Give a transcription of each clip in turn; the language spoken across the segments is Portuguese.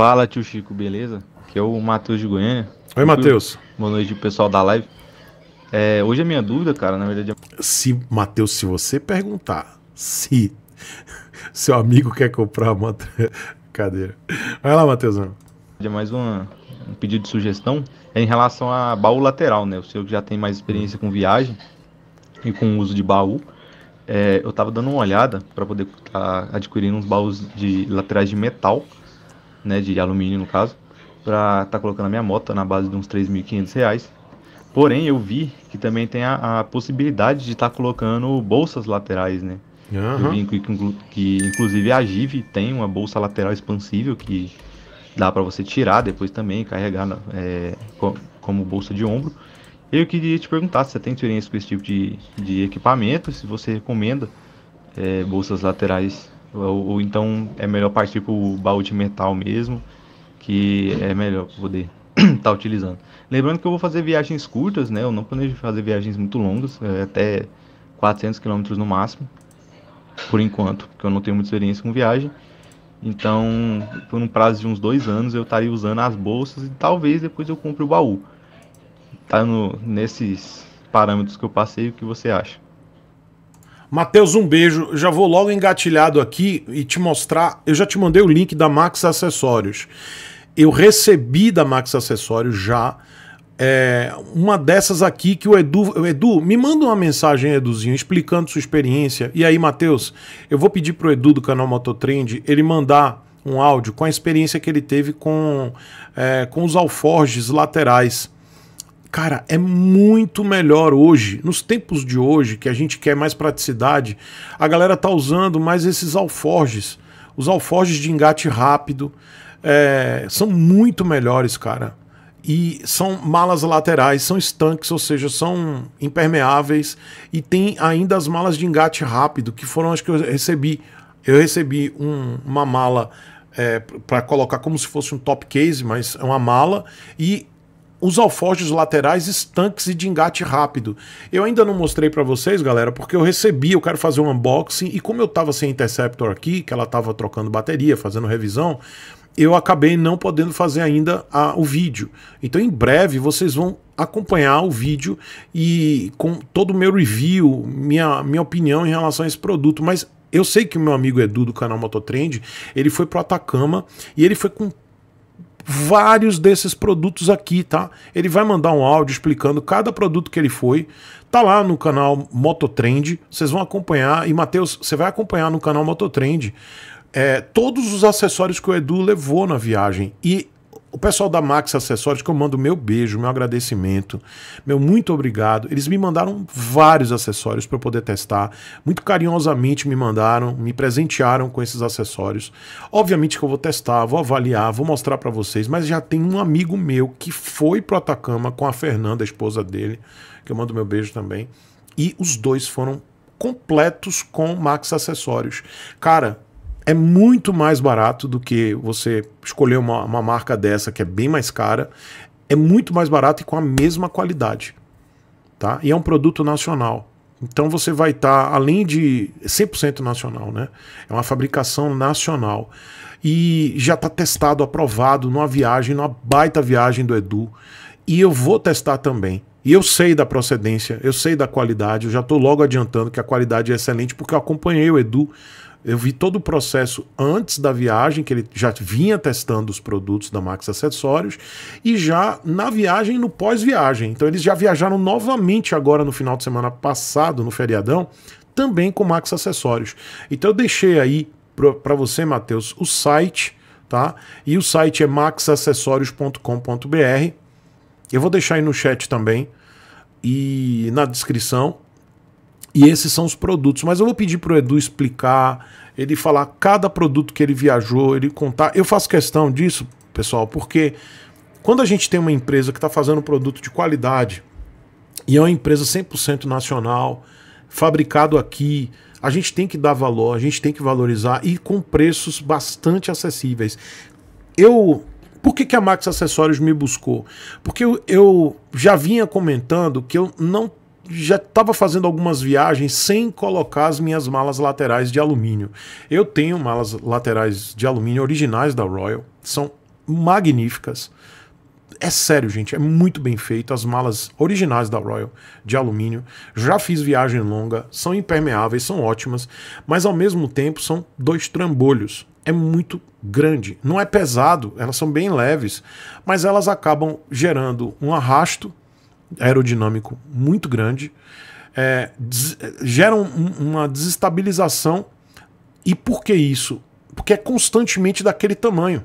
Fala, tio Chico, beleza? Aqui é o Matheus de Goiânia. Oi, Matheus. Boa noite, pessoal da live. É, hoje a é minha dúvida, cara, na verdade. É... Se, Matheus, se você perguntar se seu amigo quer comprar uma cadeira. Vai lá, Matheus. É mais uma, um pedido de sugestão. É em relação a baú lateral, né? O seu que já tem mais experiência com viagem e com o uso de baú. É, eu tava dando uma olhada para poder adquirir tá uns baús de laterais de metal né, de alumínio no caso, para estar tá colocando a minha moto na base de uns 3.500 reais. Porém, eu vi que também tem a, a possibilidade de estar tá colocando bolsas laterais, né? Uhum. Eu vi que, que, inclusive a Give tem uma bolsa lateral expansível que dá para você tirar depois também, carregar é, como bolsa de ombro. Eu queria te perguntar se você tem experiência com esse tipo de, de equipamento, se você recomenda é, bolsas laterais ou, ou então é melhor partir para o baú de metal mesmo, que é melhor poder estar tá utilizando. Lembrando que eu vou fazer viagens curtas, né? Eu não planejo fazer viagens muito longas, é, até 400 km no máximo, por enquanto, porque eu não tenho muita experiência com viagem. Então, por um prazo de uns dois anos, eu estaria usando as bolsas e talvez depois eu compre o baú. Tá no, nesses parâmetros que eu passei, o que você acha? Matheus, um beijo. Já vou logo engatilhado aqui e te mostrar. Eu já te mandei o link da Max Acessórios. Eu recebi da Max Acessórios já é, uma dessas aqui que o Edu. Edu, me manda uma mensagem, Eduzinho, explicando sua experiência. E aí, Matheus, eu vou pedir pro Edu do canal Mototrend ele mandar um áudio com a experiência que ele teve com, é, com os alforges laterais Cara, é muito melhor hoje, nos tempos de hoje, que a gente quer mais praticidade, a galera tá usando mais esses alforges. Os alforges de engate rápido é, são muito melhores, cara. E são malas laterais, são estanques, ou seja, são impermeáveis. E tem ainda as malas de engate rápido, que foram as que eu recebi. Eu recebi um, uma mala é, para colocar como se fosse um top case, mas é uma mala. E os alforjes laterais estanques e de engate rápido. Eu ainda não mostrei para vocês, galera, porque eu recebi, eu quero fazer um unboxing, e como eu estava sem Interceptor aqui, que ela estava trocando bateria, fazendo revisão, eu acabei não podendo fazer ainda a, o vídeo. Então, em breve, vocês vão acompanhar o vídeo e com todo o meu review, minha, minha opinião em relação a esse produto, mas eu sei que o meu amigo Edu do canal Mototrend, ele foi pro Atacama e ele foi com vários desses produtos aqui, tá? Ele vai mandar um áudio explicando cada produto que ele foi. Tá lá no canal Mototrend, vocês vão acompanhar. E, Matheus, você vai acompanhar no canal Mototrend é, todos os acessórios que o Edu levou na viagem. E o pessoal da Max Acessórios, que eu mando meu beijo, meu agradecimento, meu muito obrigado. Eles me mandaram vários acessórios para eu poder testar. Muito carinhosamente me mandaram, me presentearam com esses acessórios. Obviamente que eu vou testar, vou avaliar, vou mostrar para vocês, mas já tem um amigo meu que foi pro Atacama com a Fernanda, a esposa dele, que eu mando meu beijo também. E os dois foram completos com Max Acessórios. Cara, é muito mais barato do que você escolher uma, uma marca dessa que é bem mais cara. É muito mais barato e com a mesma qualidade. Tá? E é um produto nacional. Então você vai estar, tá, além de 100% nacional, né? É uma fabricação nacional. E já está testado, aprovado numa viagem, numa baita viagem do Edu. E eu vou testar também. E eu sei da procedência, eu sei da qualidade, eu já estou logo adiantando que a qualidade é excelente, porque eu acompanhei o Edu eu vi todo o processo antes da viagem, que ele já vinha testando os produtos da Max Acessórios, e já na viagem, no pós-viagem. Então eles já viajaram novamente agora no final de semana passado, no feriadão, também com Max Acessórios. Então eu deixei aí para você, Matheus, o site, tá? E o site é maxacessorios.com.br. Eu vou deixar aí no chat também e na descrição e esses são os produtos. Mas eu vou pedir para o Edu explicar, ele falar cada produto que ele viajou, ele contar. Eu faço questão disso, pessoal, porque quando a gente tem uma empresa que está fazendo produto de qualidade e é uma empresa 100% nacional, fabricado aqui, a gente tem que dar valor, a gente tem que valorizar e com preços bastante acessíveis. Eu por que, que a Max Acessórios me buscou? Porque eu, eu, já vinha comentando que eu não já estava fazendo algumas viagens sem colocar as minhas malas laterais de alumínio. Eu tenho malas laterais de alumínio originais da Royal, são magníficas. É sério, gente, é muito bem feito as malas originais da Royal de alumínio. Já fiz viagem longa, são impermeáveis, são ótimas, mas ao mesmo tempo são dois trambolhos. É muito grande, não é pesado, elas são bem leves, mas elas acabam gerando um arrasto aerodinâmico muito grande, é, des é, geram uma desestabilização. E por que isso? Porque é constantemente daquele tamanho.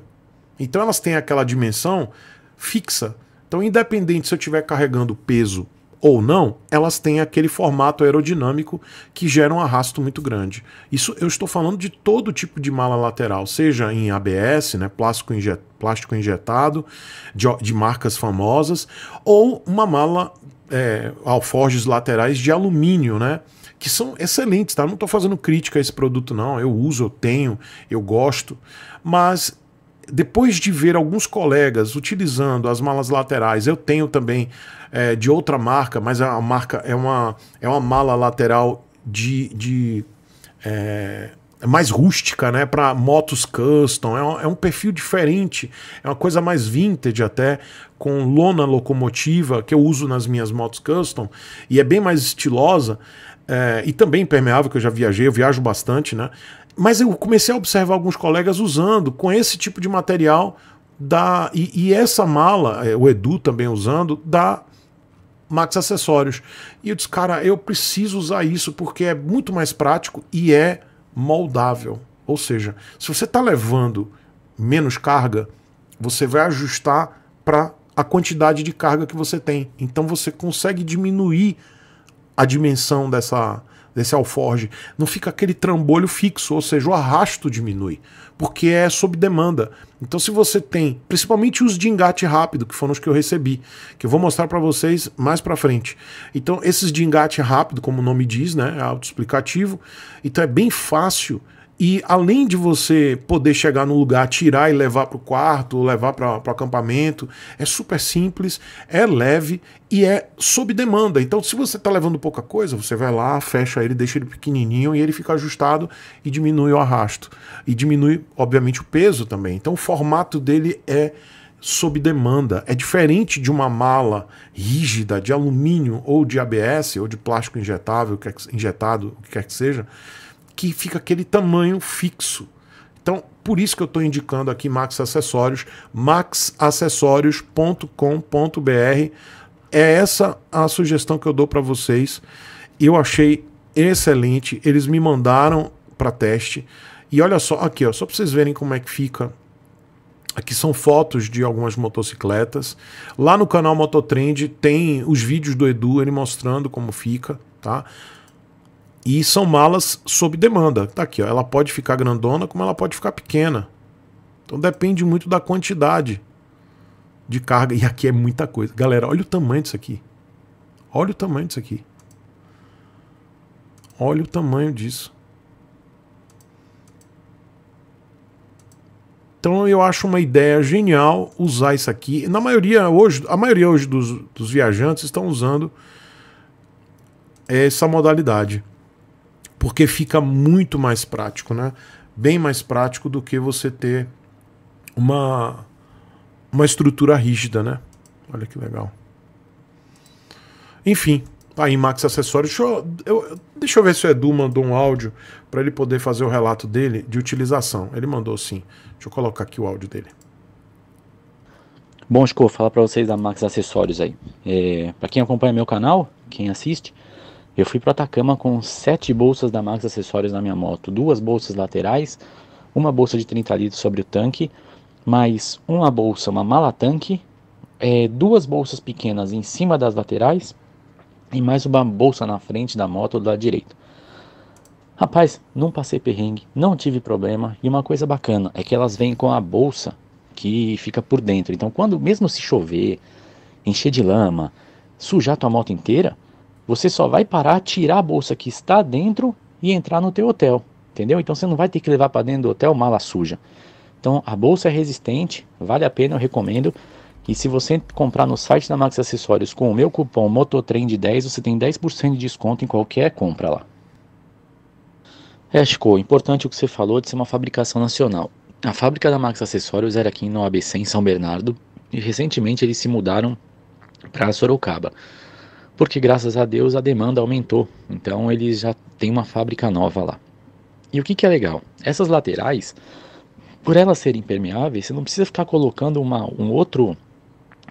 Então elas têm aquela dimensão fixa. Então, independente se eu estiver carregando peso ou não, elas têm aquele formato aerodinâmico que gera um arrasto muito grande. Isso eu estou falando de todo tipo de mala lateral, seja em ABS, né, plástico, injet, plástico injetado, de, de marcas famosas, ou uma mala é, alforjes laterais de alumínio, né? Que são excelentes, tá? não estou fazendo crítica a esse produto, não. Eu uso, eu tenho, eu gosto. Mas depois de ver alguns colegas utilizando as malas laterais, eu tenho também é, de outra marca, mas é uma marca é uma, é uma mala lateral de, de é, é mais rústica, né? Para motos custom, é um, é um, perfil diferente, é uma coisa mais vintage até, com lona locomotiva que eu uso nas minhas motos custom e é bem mais estilosa é, e também impermeável que eu já viajei, eu viajo bastante, né? Mas eu comecei a observar alguns colegas usando com esse tipo de material da e, e essa mala, é, o Edu também usando da Max Acessórios. E eu disse, cara, eu preciso usar isso porque é muito mais prático e é moldável. Ou seja, se você está levando menos carga, você vai ajustar para a quantidade de carga que você tem. Então você consegue diminuir a dimensão dessa, desse alforge, não fica aquele trambolho fixo, ou seja, o arrasto diminui, porque é sob demanda. Então, se você tem, principalmente os de engate rápido, que foram os que eu recebi, que eu vou mostrar para vocês mais para frente. Então, esses de engate rápido, como o nome diz, né, é autoexplicativo, então é bem fácil e além de você poder chegar no lugar, tirar e levar para o quarto, levar para o acampamento, é super simples, é leve e é sob demanda. Então, se você está levando pouca coisa, você vai lá, fecha ele, deixa ele pequenininho e ele fica ajustado e diminui o arrasto. E diminui, obviamente, o peso também. Então, o formato dele é sob demanda. É diferente de uma mala rígida de alumínio ou de ABS ou de plástico injetável, é injetado, o que quer que seja que fica aquele tamanho fixo. Então, por isso que eu estou indicando aqui Max Acessórios, maxacessórios.com.br. É essa a sugestão que eu dou para vocês. Eu achei excelente. Eles me mandaram para teste. E olha só, aqui, ó, só para vocês verem como é que fica Aqui são fotos de algumas motocicletas. Lá no canal Mototrend tem os vídeos do Edu, ele mostrando como fica, tá? E são malas sob demanda. Tá aqui, ó. Ela pode ficar grandona como ela pode ficar pequena. Então depende muito da quantidade de carga. E aqui é muita coisa. Galera, olha o tamanho disso aqui. Olha o tamanho disso aqui. Olha o tamanho disso. Então eu acho uma ideia genial usar isso aqui. Na maioria hoje, a maioria hoje dos, dos viajantes estão usando essa modalidade porque fica muito mais prático, né? Bem mais prático do que você ter uma, uma estrutura rígida, né? Olha que legal. Enfim, tá aí Max Acessórios. Deixa eu, eu, deixa eu ver se o Edu mandou um áudio para ele poder fazer o relato dele de utilização. Ele mandou sim. Deixa eu colocar aqui o áudio dele. Bom, Chico, falar para vocês da Max Acessórios aí. É, para quem acompanha meu canal, quem assiste, eu fui para Atacama com sete bolsas da Max Acessórios na minha moto, duas bolsas laterais, uma bolsa de 30 litros sobre o tanque, mais uma bolsa, uma mala tanque, é, duas bolsas pequenas em cima das laterais e mais uma bolsa na frente da moto do lado direito. Rapaz, não passei perrengue, não tive problema e uma coisa bacana é que elas vêm com a bolsa que fica por dentro. Então, quando mesmo se chover, encher de lama, sujar tua moto inteira, você só vai parar, tirar a bolsa que está dentro e entrar no teu hotel, entendeu? Então você não vai ter que levar para dentro do hotel mala suja. Então a bolsa é resistente, vale a pena, eu recomendo. E se você comprar no site da Max Acessórios com o meu cupom MOTOTREND10, você tem 10% de desconto em qualquer compra lá. É, Chico, importante o que você falou de ser uma fabricação nacional. A fábrica da Max Acessórios era aqui no ABC, em São Bernardo, e recentemente eles se mudaram para Sorocaba porque graças a Deus a demanda aumentou. Então eles já têm uma fábrica nova lá. E o que, que é legal? Essas laterais, por elas serem impermeáveis, você não precisa ficar colocando uma, um outro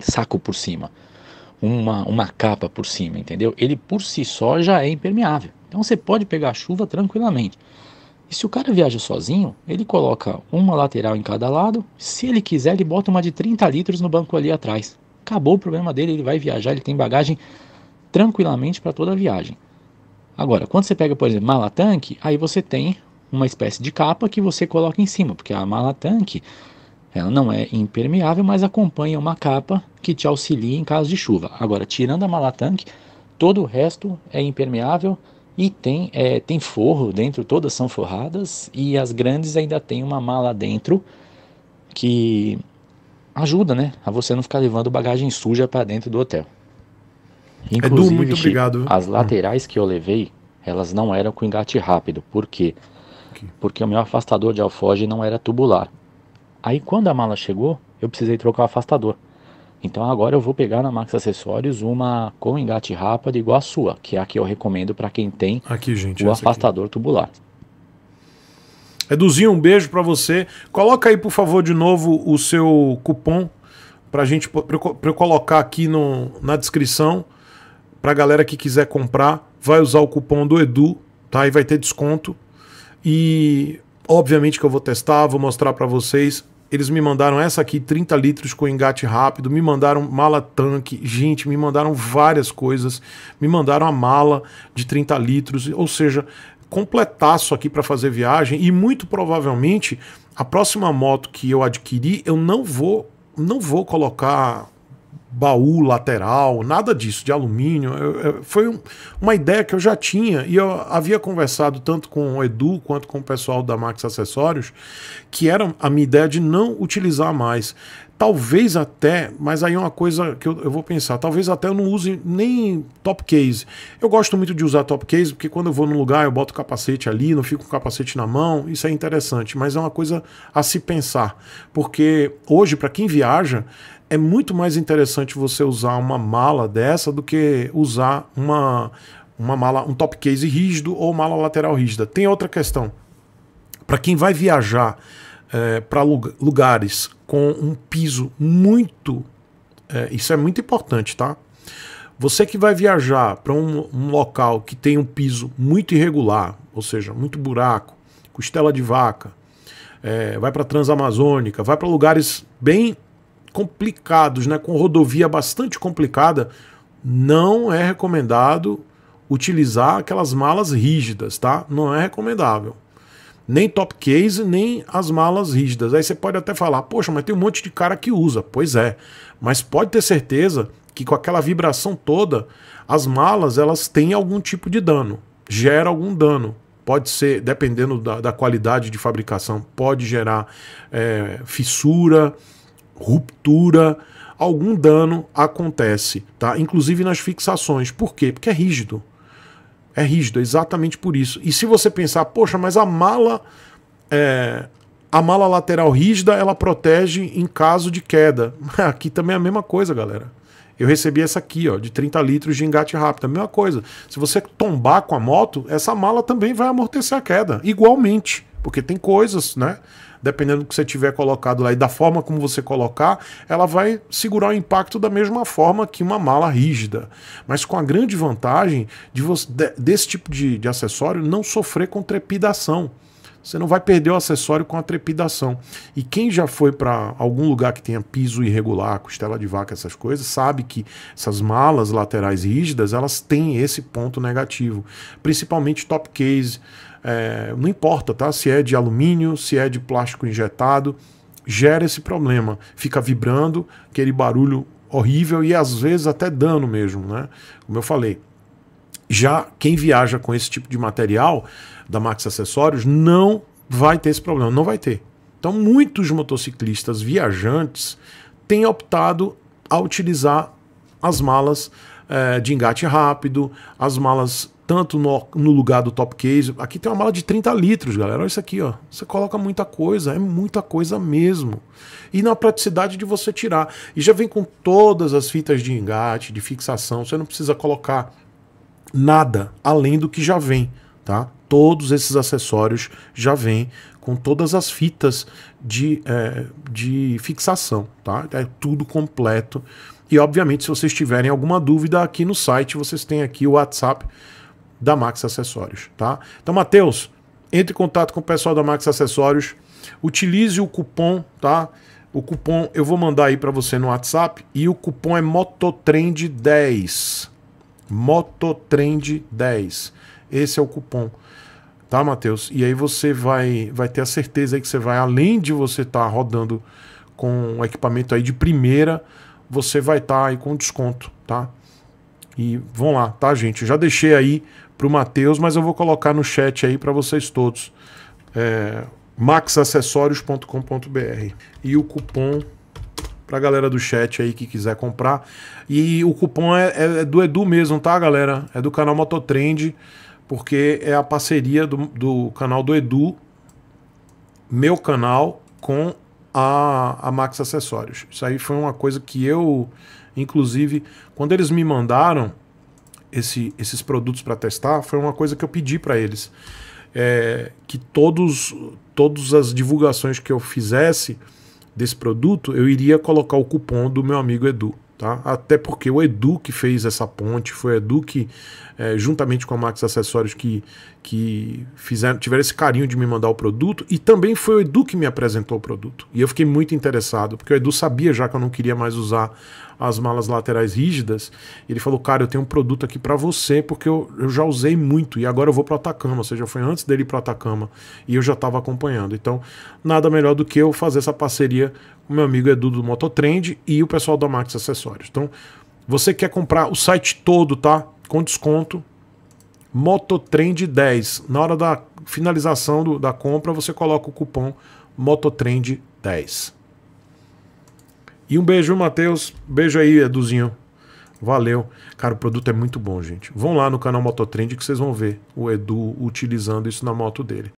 saco por cima, uma, uma capa por cima, entendeu? Ele por si só já é impermeável. Então você pode pegar chuva tranquilamente. E se o cara viaja sozinho, ele coloca uma lateral em cada lado. Se ele quiser, ele bota uma de 30 litros no banco ali atrás. Acabou o problema dele, ele vai viajar, ele tem bagagem tranquilamente para toda a viagem. Agora, quando você pega, por exemplo, mala tanque, aí você tem uma espécie de capa que você coloca em cima, porque a mala tanque ela não é impermeável, mas acompanha uma capa que te auxilia em caso de chuva. Agora, tirando a mala tanque, todo o resto é impermeável e tem, é, tem forro dentro, todas são forradas, e as grandes ainda tem uma mala dentro que ajuda né, a você não ficar levando bagagem suja para dentro do hotel. Inclusive, Edu, muito obrigado. as laterais que eu levei, elas não eram com engate rápido. Por quê? Porque o meu afastador de alfoge não era tubular. Aí quando a mala chegou, eu precisei trocar o afastador. Então agora eu vou pegar na Max Acessórios uma com engate rápido igual a sua, que é a que eu recomendo para quem tem aqui, gente, o afastador aqui. tubular. Eduzinho, um beijo para você. Coloca aí, por favor, de novo o seu cupom para gente eu, pra eu colocar aqui no, na descrição para a galera que quiser comprar, vai usar o cupom do Edu, tá? E vai ter desconto. E obviamente que eu vou testar, vou mostrar para vocês. Eles me mandaram essa aqui, 30 litros com engate rápido, me mandaram mala tanque, gente, me mandaram várias coisas, me mandaram a mala de 30 litros, ou seja, completaço aqui para fazer viagem e muito provavelmente a próxima moto que eu adquirir, eu não vou não vou colocar baú lateral, nada disso, de alumínio. Eu, eu, foi um, uma ideia que eu já tinha e eu havia conversado tanto com o Edu quanto com o pessoal da Max Acessórios, que era a minha ideia de não utilizar mais. Talvez até, mas aí é uma coisa que eu, eu, vou pensar, talvez até eu não use nem top case. Eu gosto muito de usar top case, porque quando eu vou num lugar eu boto o capacete ali, não fico com o capacete na mão, isso é interessante, mas é uma coisa a se pensar. Porque hoje, para quem viaja, é muito mais interessante você usar uma mala dessa do que usar uma, uma mala, um top case rígido ou mala lateral rígida. Tem outra questão. Para quem vai viajar é, para lugares com um piso muito. É, isso é muito importante, tá? Você que vai viajar para um, um local que tem um piso muito irregular, ou seja, muito buraco, costela de vaca, é, vai para Transamazônica, vai para lugares bem complicados, né, com rodovia bastante complicada, não é recomendado utilizar aquelas malas rígidas, tá? Não é recomendável. Nem top case, nem as malas rígidas. Aí você pode até falar, poxa, mas tem um monte de cara que usa. Pois é, mas pode ter certeza que com aquela vibração toda, as malas elas têm algum tipo de dano, gera algum dano. Pode ser, dependendo da, da qualidade de fabricação, pode gerar é, fissura, ruptura, algum dano acontece, tá? Inclusive nas fixações. Por quê? Porque é rígido. É rígido, exatamente por isso. E se você pensar, poxa, mas a mala é, a mala lateral rígida, ela protege em caso de queda. Aqui também é a mesma coisa, galera. Eu recebi essa aqui, ó, de 30 litros de engate rápido. A mesma coisa. Se você tombar com a moto, essa mala também vai amortecer a queda, igualmente. Porque tem coisas, né? dependendo do que você tiver colocado lá e da forma como você colocar, ela vai segurar o impacto da mesma forma que uma mala rígida, mas com a grande vantagem de você, de, desse tipo de, de acessório não sofrer com trepidação. Você não vai perder o acessório com a trepidação. E quem já foi para algum lugar que tenha piso irregular, costela de vaca, essas coisas, sabe que essas malas laterais rígidas, elas têm esse ponto negativo. Principalmente top case, é, não importa, tá? Se é de alumínio, se é de plástico injetado, gera esse problema. Fica vibrando, aquele barulho horrível e às vezes até dano mesmo, né? Como eu falei, já quem viaja com esse tipo de material da Max Acessórios não vai ter esse problema, não vai ter. Então, muitos motociclistas viajantes têm optado a utilizar as malas é, de engate rápido, as malas tanto no, no, lugar do top case. Aqui tem uma mala de 30 litros, galera. Olha isso aqui, ó. Você coloca muita coisa, é muita coisa mesmo. E na praticidade de você tirar. E já vem com todas as fitas de engate, de fixação. Você não precisa colocar nada além do que já vem, tá? Todos esses acessórios já vêm com todas as fitas de, é, de fixação, tá? É tudo completo. E obviamente, se vocês tiverem alguma dúvida aqui no site, vocês têm aqui o WhatsApp da Max Acessórios, tá? Então, Matheus, entre em contato com o pessoal da Max Acessórios, utilize o cupom, tá? O cupom eu vou mandar aí para você no WhatsApp e o cupom é Mototrend10. Mototrend 10. Esse é o cupom. Tá, Matheus? E aí você vai, vai ter a certeza aí que você vai, além de você estar tá rodando com o equipamento aí de primeira, você vai estar tá aí com desconto, tá? E vão lá, tá, gente? Eu já deixei aí para o Matheus, mas eu vou colocar no chat aí para vocês todos. É, maxacessórios.com.br e o cupom pra galera do chat aí que quiser comprar. E o cupom é, é, é do Edu mesmo, tá, galera? É do canal Mototrend, porque é a parceria do, do canal do Edu, meu canal, com a, a Max Acessórios. Isso aí foi uma coisa que eu, inclusive, quando eles me mandaram esse, esses produtos para testar, foi uma coisa que eu pedi para eles. É, que todos, todas as divulgações que eu fizesse desse produto, eu iria colocar o cupom do meu amigo Edu. Tá? Até porque o Edu que fez essa ponte, foi o Edu que, é, juntamente com a Max Acessórios, que, que fizeram, tiveram esse carinho de me mandar o produto, e também foi o Edu que me apresentou o produto. E eu fiquei muito interessado, porque o Edu sabia já que eu não queria mais usar as malas laterais rígidas. Ele falou, cara, eu tenho um produto aqui para você, porque eu, eu, já usei muito e agora eu vou pro Atacama. Ou seja, foi antes dele ir pro Atacama e eu já estava acompanhando. Então, nada melhor do que eu fazer essa parceria com meu amigo Edu do Mototrend e o pessoal da Max Acessórios. Então, você quer comprar o site todo, tá? Com desconto, Mototrend 10. Na hora da finalização do, da compra, você coloca o cupom Mototrend 10. E um beijo, Matheus. Beijo aí, Eduzinho. Valeu. Cara, o produto é muito bom, gente. Vão lá no canal Mototrend que vocês vão ver o Edu utilizando isso na moto dele.